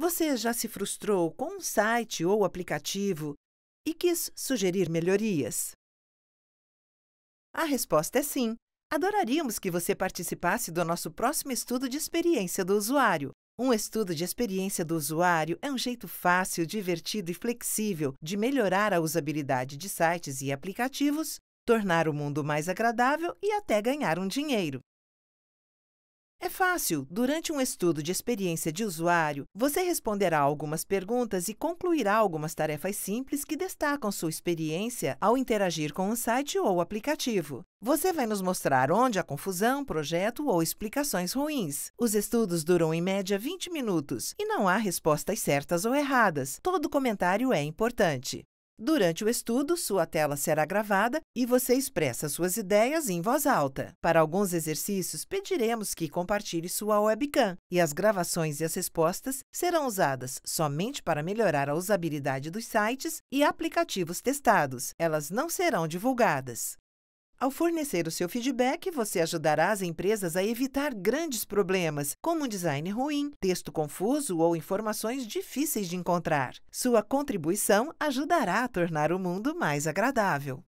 Você já se frustrou com um site ou aplicativo e quis sugerir melhorias? A resposta é sim. Adoraríamos que você participasse do nosso próximo estudo de experiência do usuário. Um estudo de experiência do usuário é um jeito fácil, divertido e flexível de melhorar a usabilidade de sites e aplicativos, tornar o mundo mais agradável e até ganhar um dinheiro. É fácil! Durante um estudo de experiência de usuário, você responderá algumas perguntas e concluirá algumas tarefas simples que destacam sua experiência ao interagir com um site ou aplicativo. Você vai nos mostrar onde há confusão, projeto ou explicações ruins. Os estudos duram em média 20 minutos e não há respostas certas ou erradas. Todo comentário é importante. Durante o estudo, sua tela será gravada e você expressa suas ideias em voz alta. Para alguns exercícios, pediremos que compartilhe sua webcam, e as gravações e as respostas serão usadas somente para melhorar a usabilidade dos sites e aplicativos testados. Elas não serão divulgadas. Ao fornecer o seu feedback, você ajudará as empresas a evitar grandes problemas, como um design ruim, texto confuso ou informações difíceis de encontrar. Sua contribuição ajudará a tornar o mundo mais agradável.